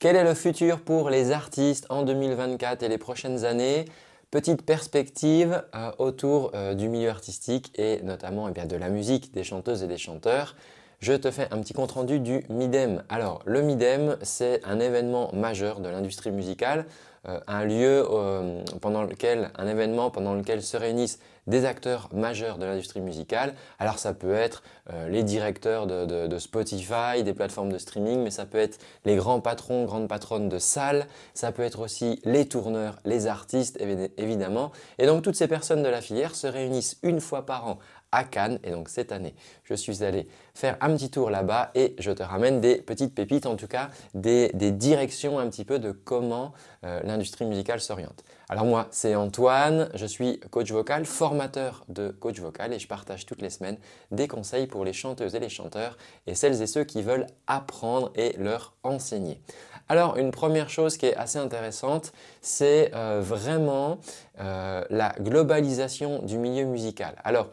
Quel est le futur pour les artistes en 2024 et les prochaines années Petite perspective euh, autour euh, du milieu artistique et notamment eh de la musique, des chanteuses et des chanteurs. Je te fais un petit compte-rendu du MIDEM. Alors, le MIDEM, c'est un événement majeur de l'industrie musicale. Euh, un lieu euh, pendant lequel, un événement pendant lequel se réunissent des acteurs majeurs de l'industrie musicale. Alors ça peut être euh, les directeurs de, de, Spotify, des plateformes de streaming, mais ça peut être les grands patrons, grandes patronnes de salles, ça peut être aussi les tourneurs, les artistes évidemment. Et donc toutes ces personnes de la filière se réunissent une fois par an à Cannes. Et donc cette année, je suis allé faire un petit tour là-bas et je te ramène des petites pépites, en tout cas des, directions un petit peu de comment euh, l'industrie musicale s'oriente. Alors moi, c'est Antoine, je suis coach vocal, formateur de coach vocal et je partage toutes les semaines des conseils pour les chanteuses et les chanteurs et celles et ceux qui veulent apprendre et leur enseigner. Alors une première chose qui est assez intéressante, c'est euh, vraiment euh, la globalisation du milieu musical. Alors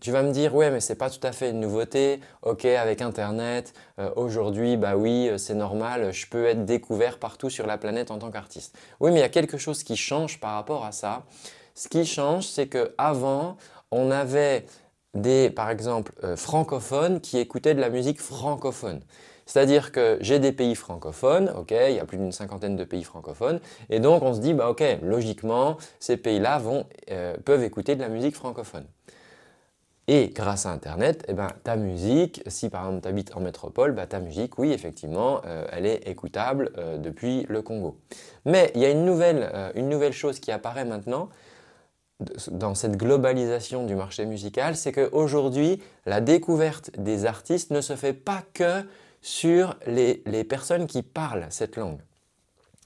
tu vas me dire, ouais, mais ce n'est pas tout à fait une nouveauté. Ok, avec Internet, euh, aujourd'hui, bah oui, euh, c'est normal, je peux être découvert partout sur la planète en tant qu'artiste. Oui, mais il y a quelque chose qui change par rapport à ça. Ce qui change, c'est que avant, on avait des, par exemple, euh, francophones qui écoutaient de la musique francophone. C'est-à-dire que j'ai des pays francophones, ok, il y a plus d'une cinquantaine de pays francophones, et donc on se dit, bah ok, logiquement, ces pays-là peuvent écouter de la musique francophone. Et grâce à Internet, eh ben, ta musique, si par exemple tu habites en métropole, bah, ta musique, oui, effectivement, euh, elle est écoutable euh, depuis le Congo. Mais il y a une nouvelle, euh, une nouvelle chose qui apparaît maintenant dans cette globalisation du marché musical, c'est qu'aujourd'hui, la découverte des artistes ne se fait pas que sur les, les personnes qui parlent cette langue.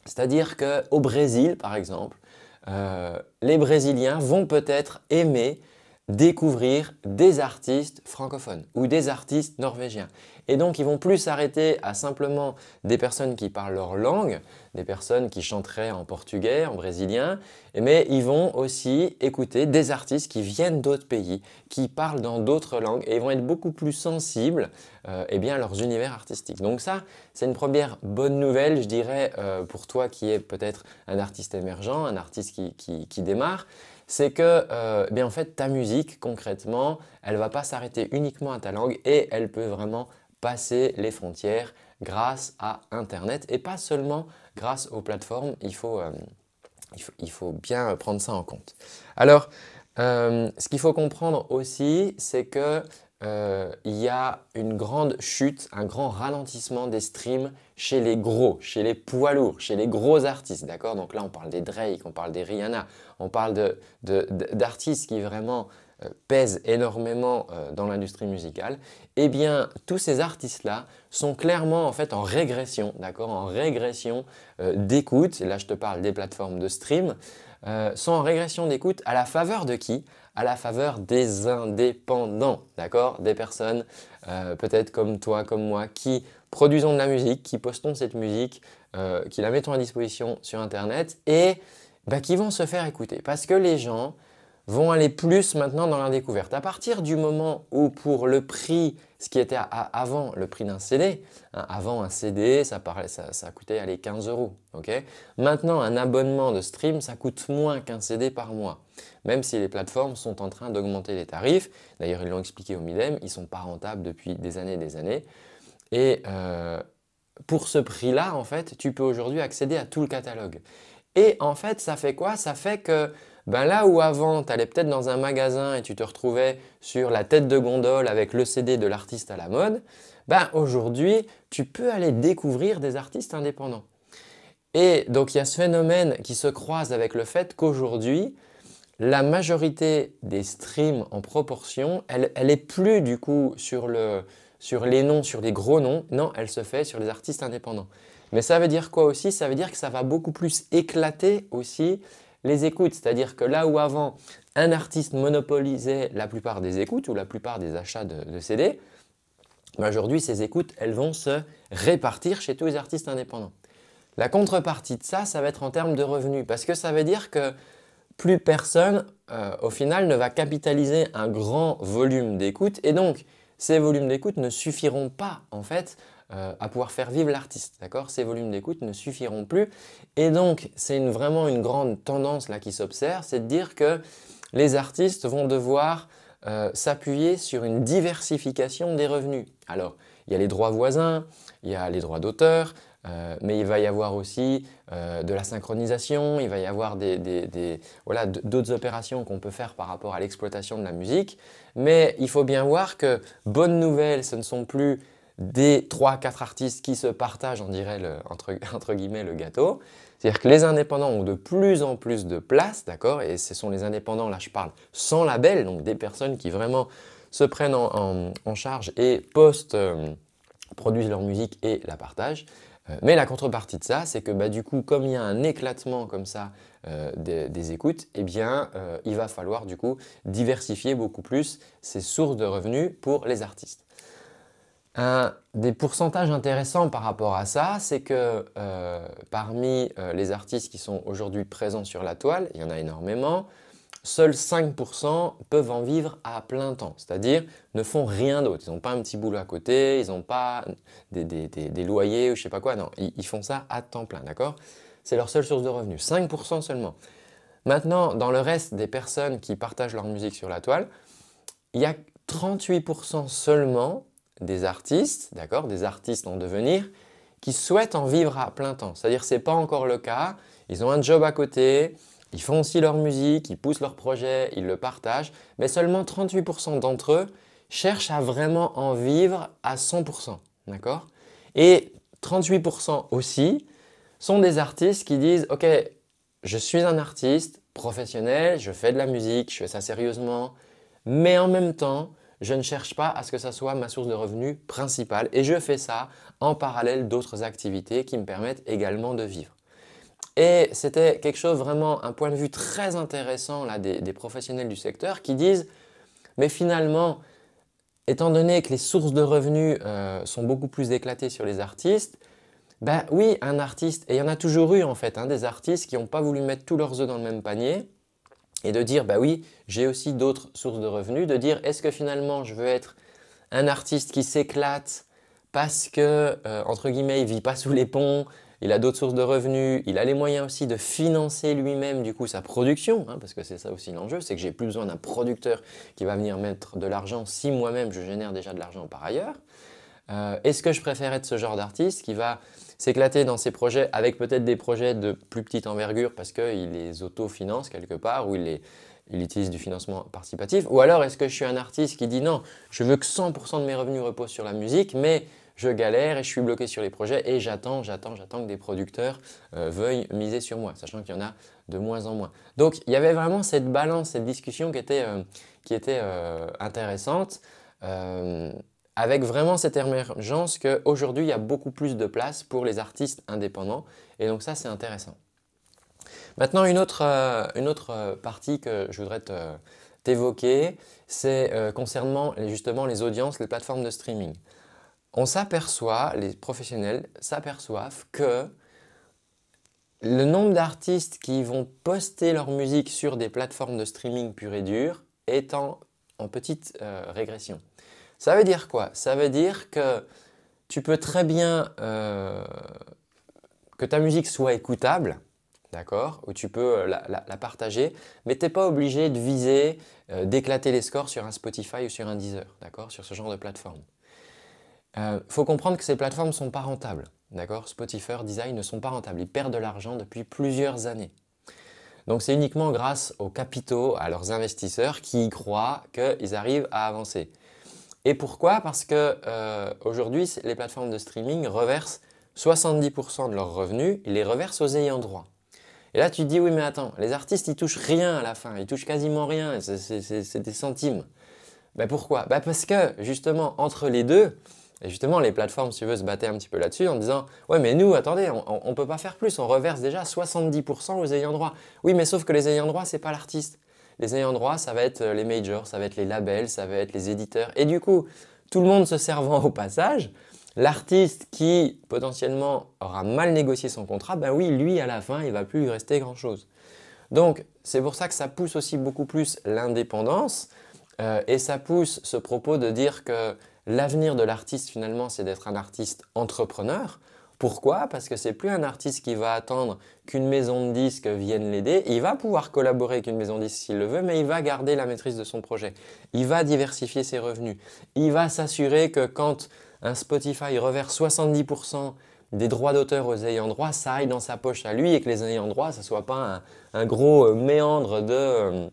C'est-à-dire qu'au Brésil, par exemple, les Brésiliens vont peut-être aimer découvrir des artistes francophones ou des artistes norvégiens. Et donc ils vont plus s'arrêter à simplement des personnes qui parlent leur langue, des personnes qui chanteraient en portugais, en brésilien, mais ils vont aussi écouter des artistes qui viennent d'autres pays, qui parlent dans d'autres langues, et ils vont être beaucoup plus sensibles euh, eh bien, à leurs univers artistiques. Donc ça, c'est une première bonne nouvelle, je dirais, euh, pour toi qui es peut-être un artiste émergent, un artiste qui démarre c'est que euh, eh en fait, ta musique, concrètement, elle ne va pas s'arrêter uniquement à ta langue et elle peut vraiment passer les frontières grâce à Internet et pas seulement grâce aux plateformes. Il faut, euh, bien prendre ça en compte. Alors, euh, ce qu'il faut comprendre aussi, c'est que euh, il y a une grande chute, un grand ralentissement des streams chez les gros, chez les poids lourds, chez les gros artistes, d'accord Donc là, on parle des Drake, on parle des Rihanna, on parle d'artistes qui vraiment euh, pèsent énormément euh, dans l'industrie musicale. Eh bien, tous ces artistes-là sont clairement en fait en régression, d'accord En régression d'écoute, là je te parle des plateformes de stream, sont en régression d'écoute à la faveur de qui à la faveur des indépendants, d'accord Des personnes euh, peut-être comme toi, comme moi, qui produisons de la musique, qui postons cette musique, euh, qui la mettons à disposition sur Internet et bah, qui vont se faire écouter. Parce que les gens, vont aller plus maintenant dans la découverte. À partir du moment où pour le prix, ce qui était avant le prix d'un CD, hein, avant un CD, ça, ça, coûtait 15 euros. maintenant, un abonnement de stream, ça coûte moins qu'un CD par mois. Même si les plateformes sont en train d'augmenter les tarifs, d'ailleurs ils l'ont expliqué au Midem, ils ne sont pas rentables depuis des années et des années. Et euh, pour ce prix-là, en fait, tu peux aujourd'hui accéder à tout le catalogue. Et en fait, ça fait quoi Ça fait que ben là où avant, tu allais peut-être dans un magasin et tu te retrouvais sur la tête de gondole avec le CD de l'artiste à la mode, ben aujourd'hui, tu peux aller découvrir des artistes indépendants. Et donc, il y a ce phénomène qui se croise avec le fait qu'aujourd'hui, la majorité des streams en proportion, elle, n'est est plus du coup sur, sur les noms, sur les gros noms, non, elle se fait sur les artistes indépendants. Mais ça veut dire quoi aussi Ça veut dire que ça va beaucoup plus éclater aussi les écoutes, c'est-à-dire que là où avant un artiste monopolisait la plupart des écoutes ou la plupart des achats de, CD, ben aujourd'hui ces écoutes, elles vont se répartir chez tous les artistes indépendants. La contrepartie de ça, ça va être en termes de revenus, parce que ça veut dire que plus personne, euh, au final, ne va capitaliser un grand volume d'écoutes, et donc ces volumes d'écoutes ne suffiront pas, en fait, euh, à pouvoir faire vivre l'artiste, d'accord Ces volumes d'écoute ne suffiront plus. Et donc, c'est vraiment une grande tendance là qui s'observe, c'est de dire que les artistes vont devoir euh, s'appuyer sur une diversification des revenus. Alors, il y a les droits voisins, il y a les droits d'auteur, euh, mais il va y avoir aussi de la synchronisation, il va y avoir des voilà, d'autres opérations qu'on peut faire par rapport à l'exploitation de la musique. Mais il faut bien voir que, bonne nouvelle, ce ne sont plus des 3 4 artistes qui se partagent, on dirait, entre, guillemets, le gâteau. C'est-à-dire que les indépendants ont de plus en plus de place, d'accord Et ce sont les indépendants, là je parle sans label, donc des personnes qui vraiment se prennent en, charge et postent, euh, produisent leur musique et la partagent. Euh, mais la contrepartie de ça, c'est que bah, du coup, comme il y a un éclatement comme ça euh, des, des, écoutes, eh bien, il va falloir du coup diversifier beaucoup plus ces sources de revenus pour les artistes. Un des pourcentages intéressants par rapport à ça, c'est que euh, parmi euh, les artistes qui sont aujourd'hui présents sur la toile, il y en a énormément, seuls 5% peuvent en vivre à plein temps, c'est-à-dire ne font rien d'autre. Ils n'ont pas un petit boulot à côté, ils n'ont pas des, loyers ou je ne sais pas quoi, non, ils, ils font ça à temps plein, d'accord C'est leur seule source de revenus, 5% seulement. Maintenant, dans le reste des personnes qui partagent leur musique sur la toile, il y a 38% seulement des artistes, d'accord, des artistes en devenir, qui souhaitent en vivre à plein temps. C'est-à-dire c'est pas encore le cas. Ils ont un job à côté, ils font aussi leur musique, ils poussent leur projet, ils le partagent, mais seulement 38% d'entre eux cherchent à vraiment en vivre à 100%, d'accord Et 38% aussi sont des artistes qui disent OK, je suis un artiste professionnel, je fais de la musique, je fais ça sérieusement, mais en même temps, je ne cherche pas à ce que ça soit ma source de revenus principale et je fais ça en parallèle d'autres activités qui me permettent également de vivre. Et c'était quelque chose vraiment, un point de vue très intéressant là, des, professionnels du secteur qui disent, mais finalement, étant donné que les sources de revenus euh, sont beaucoup plus éclatées sur les artistes, ben oui, un artiste, et il y en a toujours eu en fait, hein, des artistes qui n'ont pas voulu mettre tous leurs œufs dans le même panier, et de dire, bah oui, j'ai aussi d'autres sources de revenus, de dire, est-ce que finalement je veux être un artiste qui s'éclate parce que, euh, entre guillemets, il vit pas sous les ponts, il a d'autres sources de revenus, il a les moyens aussi de financer lui-même du coup sa production, hein, parce que c'est ça aussi l'enjeu, c'est que j'ai plus besoin d'un producteur qui va venir mettre de l'argent si moi-même je génère déjà de l'argent par ailleurs. Euh, est-ce que je préfère être ce genre d'artiste qui va s'éclater dans ses projets avec peut-être des projets de plus petite envergure parce qu'il les autofinance quelque part ou il utilise du financement participatif Ou alors est-ce que je suis un artiste qui dit non, je veux que 100% de mes revenus reposent sur la musique, mais je galère et je suis bloqué sur les projets et j'attends, j'attends, j'attends que des producteurs euh, veuillent miser sur moi, sachant qu'il y en a de moins en moins. Donc il y avait vraiment cette balance, cette discussion qui était, euh, qui était intéressante. Avec vraiment cette émergence qu'aujourd'hui, il y a beaucoup plus de place pour les artistes indépendants. Et donc ça, c'est intéressant. Maintenant, une autre, euh, euh, partie que je voudrais t'évoquer, c'est euh, concernant justement les audiences, les plateformes de streaming. On s'aperçoit, les professionnels s'aperçoivent que le nombre d'artistes qui vont poster leur musique sur des plateformes de streaming pure et dure est en, petite régression. Ça veut dire quoi Ça veut dire que tu peux très bien euh, que ta musique soit écoutable, d'accord Ou tu peux la, partager, mais tu n'es pas obligé de viser, euh, d'éclater les scores sur un Spotify ou sur un Deezer, d'accord Sur ce genre de plateforme. Il euh, faut comprendre que ces plateformes ne sont pas rentables, d'accord Spotify, Design ne sont pas rentables, ils perdent de l'argent depuis plusieurs années. Donc c'est uniquement grâce aux capitaux, à leurs investisseurs qui y croient qu'ils arrivent à avancer. Et pourquoi Parce que euh, aujourd'hui, les plateformes de streaming reversent 70% de leurs revenus, ils les reversent aux ayants droit. Et là, tu te dis, oui, mais attends, les artistes, ils touchent rien à la fin, ils touchent quasiment rien, c'est des centimes. Ben pourquoi ben Parce que, justement, entre les deux, et justement, les plateformes, si tu veux, se battaient un petit peu là-dessus en disant Ouais, mais nous, attendez, on ne peut pas faire plus, on reverse déjà 70% aux ayants droit. Oui, mais sauf que les ayants droit, ce n'est pas l'artiste. Les ayants droit, ça va être euh, les majors, ça va être les labels, ça va être les éditeurs. Et du coup, tout le monde se servant au passage, l'artiste qui potentiellement aura mal négocié son contrat, ben oui, lui, à la fin, il va plus lui rester grand-chose. Donc, c'est pour ça que ça pousse aussi beaucoup plus l'indépendance euh, et ça pousse ce propos de dire que l'avenir de l'artiste, finalement, c'est d'être un artiste entrepreneur. Pourquoi Parce que c'est plus un artiste qui va attendre qu'une maison de disques vienne l'aider. Il va pouvoir collaborer avec une maison de disques s'il le veut, mais il va garder la maîtrise de son projet. Il va diversifier ses revenus. Il va s'assurer que quand un Spotify reverse 70% des droits d'auteur aux ayants droit, ça aille dans sa poche à lui et que les ayants droit, ça ne soit pas un, gros euh, méandre de, euh,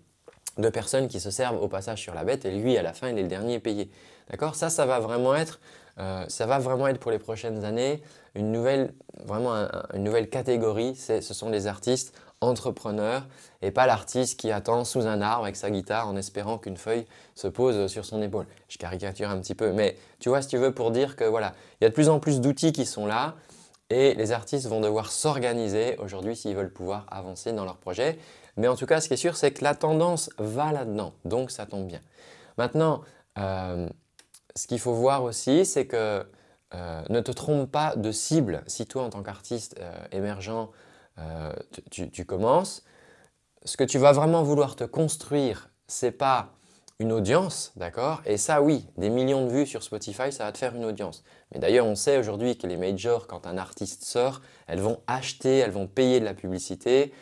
de personnes qui se servent au passage sur la bête et lui, à la fin, il est le dernier payé. D'accord Ça, ça va vraiment être euh, ça va vraiment être pour les prochaines années une nouvelle, vraiment une nouvelle catégorie. Ce sont les artistes entrepreneurs et pas l'artiste qui attend sous un arbre avec sa guitare en espérant qu'une feuille se pose sur son épaule. Je caricature un petit peu, mais tu vois, si tu veux, pour dire que voilà, il y a de plus en plus d'outils qui sont là et les artistes vont devoir s'organiser aujourd'hui s'ils veulent pouvoir avancer dans leur projet. Mais en tout cas, ce qui est sûr, c'est que la tendance va là-dedans, donc ça tombe bien. Maintenant, euh, ce qu'il faut voir aussi, c'est que euh, ne te trompe pas de cible. Si toi, en tant qu'artiste euh, émergent, euh, tu, commences, ce que tu vas vraiment vouloir te construire, c'est pas une audience, d'accord Et ça, oui, des millions de vues sur Spotify, ça va te faire une audience. Mais d'ailleurs, on sait aujourd'hui que les majors, quand un artiste sort, elles vont acheter, elles vont payer de la publicité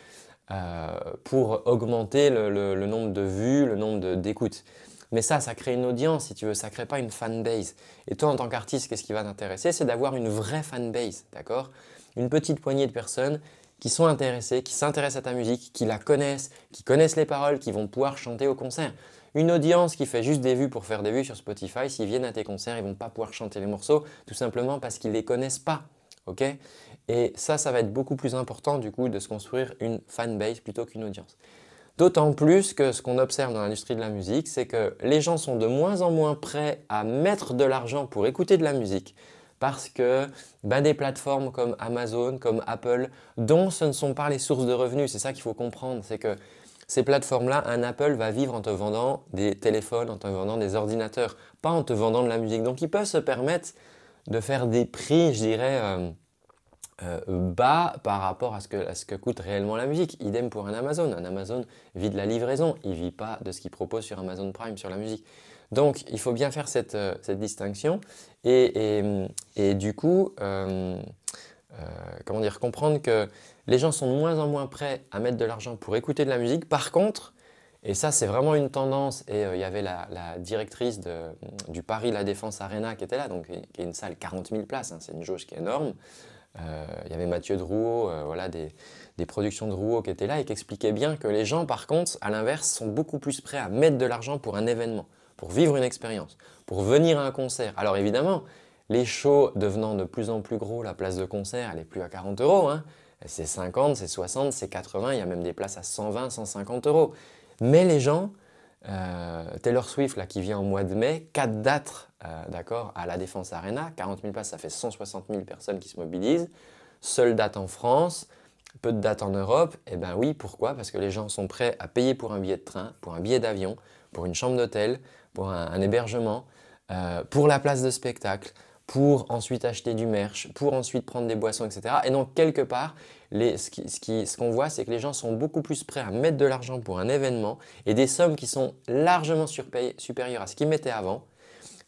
pour augmenter le nombre de vues, le nombre d'écoutes. Mais ça, ça crée une audience, si tu veux, ça crée pas une fanbase. Et toi, en tant qu'artiste, qu'est-ce qui va t'intéresser C'est d'avoir une vraie fanbase, d'accord Une petite poignée de personnes qui sont intéressées, qui s'intéressent à ta musique, qui la connaissent, qui connaissent les paroles, qui vont pouvoir chanter au concert. Une audience qui fait juste des vues pour faire des vues sur Spotify, s'ils viennent à tes concerts, ils vont pas pouvoir chanter les morceaux, tout simplement parce qu'ils ne les connaissent pas. ok Et ça, ça va être beaucoup plus important du coup de se construire une fanbase plutôt qu'une audience. D'autant plus que ce qu'on observe dans l'industrie de la musique, c'est que les gens sont de moins en moins prêts à mettre de l'argent pour écouter de la musique parce que ben, des plateformes comme Amazon, comme Apple, dont ce ne sont pas les sources de revenus, c'est ça qu'il faut comprendre, c'est que ces plateformes-là, un Apple va vivre en te vendant des téléphones, en te vendant des ordinateurs, pas en te vendant de la musique. Donc ils peuvent se permettre de faire des prix, je dirais, euh, euh, bas par rapport à ce, que, coûte réellement la musique. Idem pour un Amazon. Un Amazon vit de la livraison, il ne vit pas de ce qu'il propose sur Amazon Prime, sur la musique. Donc il faut bien faire cette, euh, distinction et, du coup, euh, comment dire, comprendre que les gens sont de moins en moins prêts à mettre de l'argent pour écouter de la musique. Par contre, et ça, c'est vraiment une tendance. Et il y avait la, directrice du Paris La Défense Arena qui était là, donc qui est une salle 40 000 places. Hein, c'est une jauge qui est énorme. Euh, il y avait Mathieu Drouot, euh, voilà, des, productions de Rouault qui étaient là et qui expliquaient bien que les gens, par contre, à l'inverse, sont beaucoup plus prêts à mettre de l'argent pour un événement, pour vivre une expérience, pour venir à un concert. Alors évidemment, les shows devenant de plus en plus gros, la place de concert, elle n'est plus à 40 euros. Hein. C'est 50, c'est 60, c'est 80, il y a même des places à 120, 150 euros. Mais les gens, euh, Taylor Swift, là, qui vient au mois de mai, 4 dates euh, d'accord, à la Défense Arena. 40 000 places, ça fait 160 000 personnes qui se mobilisent. Seule date en France, peu de dates en Europe. Et eh ben oui, pourquoi Parce que les gens sont prêts à payer pour un billet de train, pour un billet d'avion, pour une chambre d'hôtel, pour un, hébergement, euh, pour la place de spectacle pour ensuite acheter du merch, pour ensuite prendre des boissons, etc. Et donc, quelque part, ce qu'on voit, c'est que les gens sont beaucoup plus prêts à mettre de l'argent pour un événement et des sommes qui sont largement supérieures à ce qu'ils mettaient avant,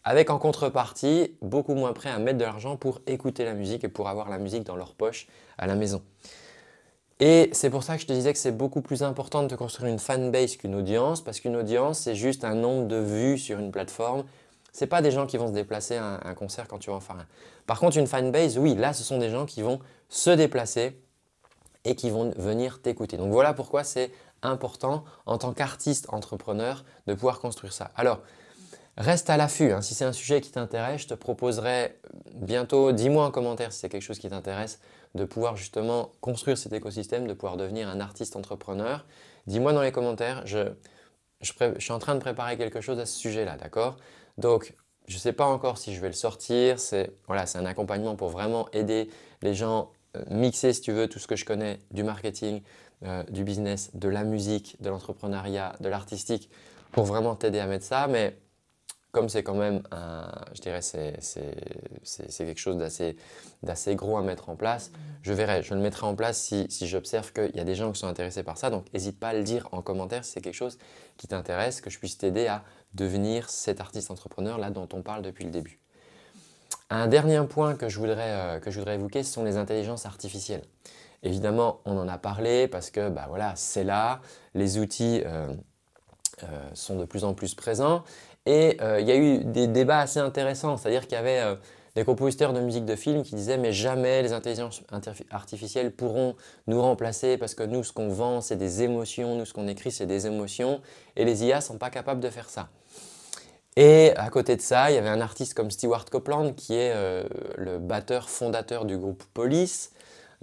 avec en contrepartie beaucoup moins prêts à mettre de l'argent pour écouter la musique et pour avoir la musique dans leur poche à la maison. Et c'est pour ça que je te disais que c'est beaucoup plus important de construire une fanbase qu'une audience, parce qu'une audience, c'est juste un nombre de vues sur une plateforme c'est pas des gens qui vont se déplacer à un, concert quand tu vas en faire un. Par contre, une fanbase, oui, là, ce sont des gens qui vont se déplacer et qui vont venir t'écouter. Donc voilà pourquoi c'est important en tant qu'artiste entrepreneur de pouvoir construire ça. Alors, reste à l'affût. Hein. Si c'est un sujet qui t'intéresse, je te proposerai bientôt, dis-moi en commentaire si c'est quelque chose qui t'intéresse, de pouvoir justement construire cet écosystème, de pouvoir devenir un artiste entrepreneur. Dis-moi dans les commentaires, je, je suis en train de préparer quelque chose à ce sujet-là, d'accord donc, je ne sais pas encore si je vais le sortir. C'est un accompagnement pour vraiment aider les gens, euh, mixer si tu veux tout ce que je connais du marketing, euh, du business, de la musique, de l'entrepreneuriat, de l'artistique, pour vraiment t'aider à mettre ça. Mais comme c'est quand même, je dirais, c'est quelque chose d'assez gros à mettre en place, mm. je verrai, je le mettrai en place si, si j'observe qu'il y a des gens qui sont intéressés par ça. Donc n'hésite pas à le dire en commentaire si c'est quelque chose qui t'intéresse, que je puisse t'aider à devenir cet artiste entrepreneur là dont on parle depuis le début. Un dernier point que je voudrais, euh, que je voudrais évoquer, ce sont les intelligences artificielles. Évidemment, on en a parlé parce que bah, voilà, c'est là, les outils euh, euh, sont de plus en plus présents et il y a eu des débats assez intéressants, c'est-à-dire qu'il y avait des compositeurs de musique de film qui disaient mais jamais les intelligences artificielles pourront nous remplacer parce que nous ce qu'on vend c'est des émotions, nous ce qu'on écrit c'est des émotions et les IA ne sont pas capables de faire ça. Et à côté de ça, il y avait un artiste comme Stewart Copeland qui est euh, le batteur fondateur du groupe Police,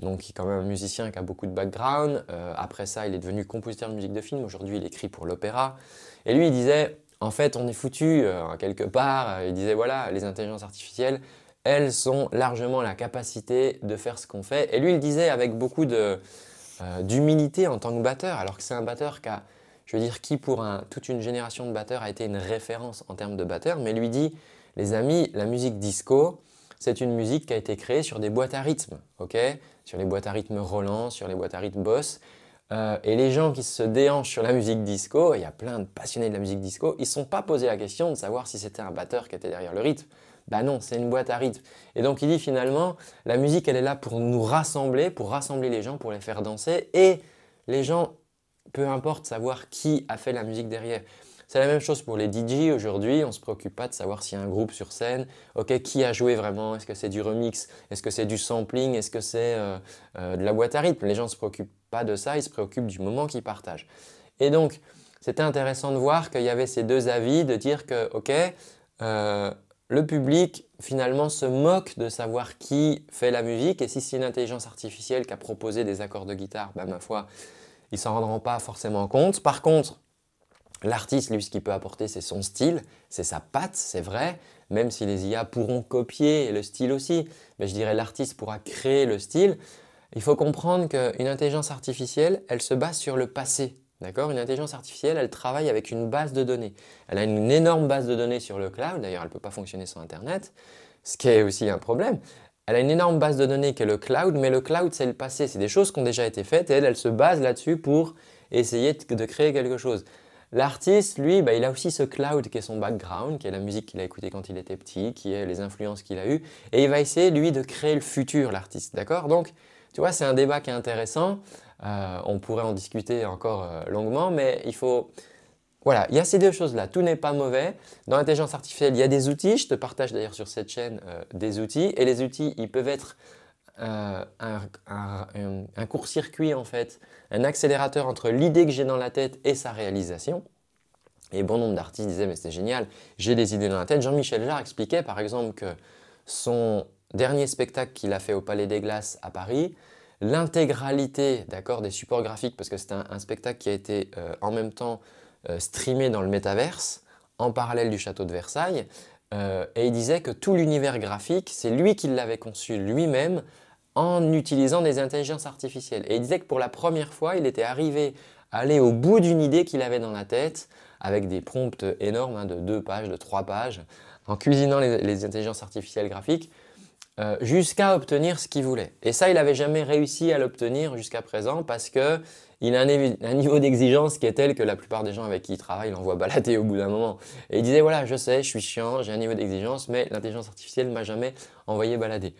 donc qui est quand même un musicien qui a beaucoup de background. Euh, après ça, il est devenu compositeur de musique de film. Aujourd'hui, il écrit pour l'opéra. Et lui, il disait, en fait, on est foutu euh, quelque part. Il disait, voilà, les intelligences artificielles, elles sont largement la capacité de faire ce qu'on fait. Et lui, il disait avec beaucoup d'humilité en tant que batteur, alors que c'est un batteur qui a je veux dire, qui pour toute une génération de batteurs a été une référence en termes de batteur, mais lui dit, les amis, la musique disco, c'est une musique qui a été créée sur des boîtes à rythme, Sur les boîtes à rythme Roland, sur les boîtes à rythme Boss. Euh, et les gens qui se déhanchent sur la musique disco, il y a plein de passionnés de la musique disco, ils ne sont pas posés la question de savoir si c'était un batteur qui était derrière le rythme. Bah non, c'est une boîte à rythme. Et donc il dit finalement, la musique elle est là pour nous rassembler, pour rassembler les gens, pour les faire danser. Et les gens peu importe savoir qui a fait la musique derrière. C'est la même chose pour les DJ aujourd'hui, on ne se préoccupe pas de savoir s'il y a un groupe sur scène, ok, qui a joué vraiment, est-ce que c'est du remix, est-ce que c'est du sampling, est-ce que c'est euh, euh, de la boîte à rythme. Les gens ne se préoccupent pas de ça, ils se préoccupent du moment qu'ils partagent. Et donc, c'était intéressant de voir qu'il y avait ces deux avis, de dire que, ok, euh, le public finalement se moque de savoir qui fait la musique et si c'est une intelligence artificielle qui a proposé des accords de guitare, ben, ma foi, ils s'en rendront pas forcément compte. Par contre, l'artiste, lui, ce qu'il peut apporter, c'est son style, c'est sa patte, c'est vrai, même si les IA pourront copier le style aussi. Mais je dirais l'artiste pourra créer le style. Il faut comprendre qu'une intelligence artificielle, elle se base sur le passé. D'accord Une intelligence artificielle, elle travaille avec une base de données. Elle a une énorme base de données sur le cloud, d'ailleurs elle ne peut pas fonctionner sans Internet, ce qui est aussi un problème. Elle a une énorme base de données qui est le cloud, mais le cloud, c'est le passé, c'est des choses qui ont déjà été faites et elle, elle se base là-dessus pour essayer de créer quelque chose. L'artiste, lui, bah, il a aussi ce cloud qui est son background, qui est la musique qu'il a écoutée quand il était petit, qui est les influences qu'il a eues, et il va essayer, lui, de créer le futur, l'artiste, d'accord Donc, tu vois, c'est un débat qui est intéressant, euh, on pourrait en discuter encore euh, longuement, mais il faut... Voilà, il y a ces deux choses-là. Tout n'est pas mauvais. Dans l'intelligence artificielle, il y a des outils. Je te partage d'ailleurs sur cette chaîne euh, des outils. Et les outils, ils peuvent être euh, un, court-circuit, en fait, un accélérateur entre l'idée que j'ai dans la tête et sa réalisation. Et bon nombre d'artistes disaient, mais c'est génial, j'ai des idées dans la tête. Jean-Michel Jarre expliquait, par exemple, que son dernier spectacle qu'il a fait au Palais des Glaces à Paris, l'intégralité des supports graphiques, parce que c'est un, spectacle qui a été euh, en même temps euh, streamé dans le métaverse, en parallèle du château de Versailles, euh, et il disait que tout l'univers graphique, c'est lui qui l'avait conçu lui-même en utilisant des intelligences artificielles. Et il disait que pour la première fois, il était arrivé à aller au bout d'une idée qu'il avait dans la tête, avec des prompts énormes hein, de deux pages, de trois pages, en cuisinant les, intelligences artificielles graphiques, euh, jusqu'à obtenir ce qu'il voulait. Et ça, il n'avait jamais réussi à l'obtenir jusqu'à présent parce que il a un, niveau d'exigence qui est tel que la plupart des gens avec qui il travaille l'envoient balader au bout d'un moment. Et il disait, voilà, je sais, je suis chiant, j'ai un niveau d'exigence, mais l'intelligence artificielle ne m'a jamais envoyé balader.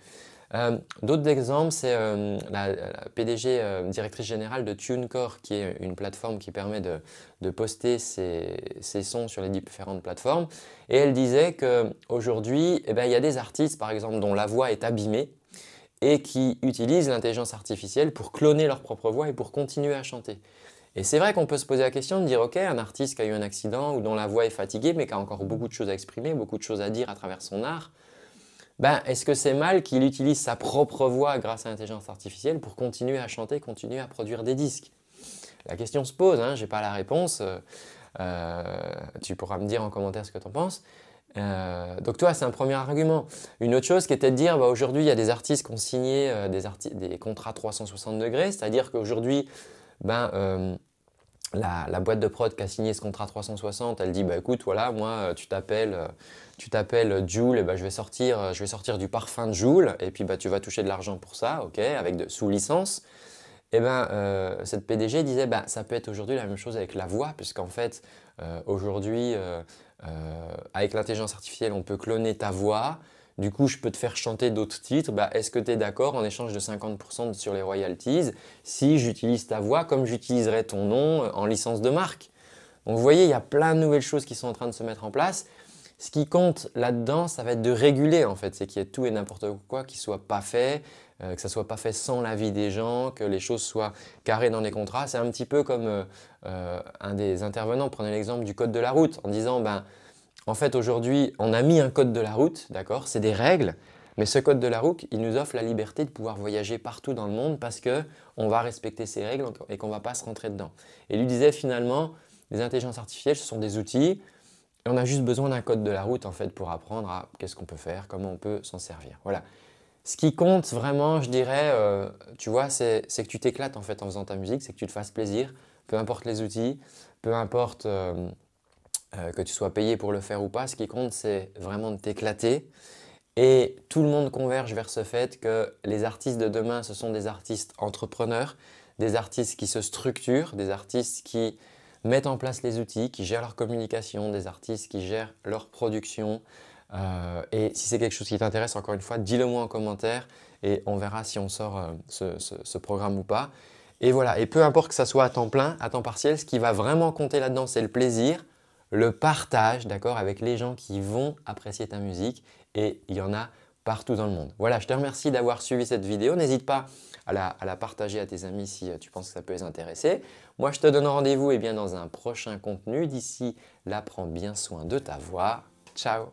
Euh, d'autres exemples, c'est euh, la, PDG euh, directrice générale de TuneCore, qui est une plateforme qui permet de, poster ses, sons sur les différentes plateformes. Et elle disait qu'aujourd'hui, eh ben, il y a des artistes, par exemple, dont la voix est abîmée, et qui utilisent l'intelligence artificielle pour cloner leur propre voix et pour continuer à chanter. Et c'est vrai qu'on peut se poser la question de dire, ok, un artiste qui a eu un accident ou dont la voix est fatiguée, mais qui a encore beaucoup de choses à exprimer, beaucoup de choses à dire à travers son art, ben, est-ce que c'est mal qu'il utilise sa propre voix grâce à l'intelligence artificielle pour continuer à chanter, continuer à produire des disques La question se pose, hein, je n'ai pas la réponse. Euh, euh, tu pourras me dire en commentaire ce que tu en penses. Euh, donc toi, c'est un premier argument. Une autre chose qui était de dire, bah, aujourd'hui, il y a des artistes qui ont signé euh, des, contrats 360 degrés, c'est-à-dire qu'aujourd'hui, ben, euh, la, boîte de prod qui a signé ce contrat 360, elle dit, bah, écoute, voilà, moi, tu t'appelles tu t'appelles Joule, et ben, je, vais sortir, je vais sortir du parfum de Joule, et puis bah, tu vas toucher de l'argent pour ça, ok, avec de, sous licence. Et eh ben, cette PDG disait, bah, ça peut être aujourd'hui la même chose avec la voix, puisqu'en fait, aujourd'hui euh, avec l'intelligence artificielle, on peut cloner ta voix. Du coup, je peux te faire chanter d'autres titres. Bah, est-ce que tu es d'accord en échange de 50% sur les royalties si j'utilise ta voix comme j'utiliserais ton nom en licence de marque Donc vous voyez, il y a plein de nouvelles choses qui sont en train de se mettre en place. Ce qui compte là-dedans, ça va être de réguler en fait, c'est qu'il y ait tout et n'importe quoi qui soit pas fait, euh, que ça soit pas fait sans l'avis des gens, que les choses soient carrées dans les contrats. C'est un petit peu comme euh, euh, un des intervenants prenait l'exemple du code de la route en disant ben en fait aujourd'hui on a mis un code de la route, d'accord, c'est des règles, mais ce code de la route, il nous offre la liberté de pouvoir voyager partout dans le monde parce que on va respecter ces règles et qu'on va pas se rentrer dedans. Et lui disait finalement les intelligences artificielles ce sont des outils on a juste besoin d'un code de la route en fait pour apprendre à qu'est-ce qu'on peut faire, comment on peut s'en servir. Voilà. Ce qui compte vraiment, je dirais, euh, tu vois, c'est que tu t'éclates en fait en faisant ta musique, c'est que tu te fasses plaisir, peu importe les outils, peu importe euh, euh, que tu sois payé pour le faire ou pas. Ce qui compte, c'est vraiment de t'éclater. Et tout le monde converge vers ce fait que les artistes de demain, ce sont des artistes entrepreneurs, des artistes qui se structurent, des artistes qui Mettre en place les outils, qui gèrent leur communication, des artistes qui gèrent leur production. Euh, et si c'est quelque chose qui t'intéresse, encore une fois, dis-le moi en commentaire et on verra si on sort euh, ce, ce, programme ou pas. Et voilà, et peu importe que ça soit à temps plein, à temps partiel, ce qui va vraiment compter là-dedans, c'est le plaisir, le partage, d'accord, avec les gens qui vont apprécier ta musique. Et il y en a partout dans le monde. Voilà, je te remercie d'avoir suivi cette vidéo. N'hésite pas à la, partager à tes amis si euh, tu penses que ça peut les intéresser. Moi, je te donne rendez-vous et eh bien, dans un prochain contenu. D'ici là, prends bien soin de ta voix. Ciao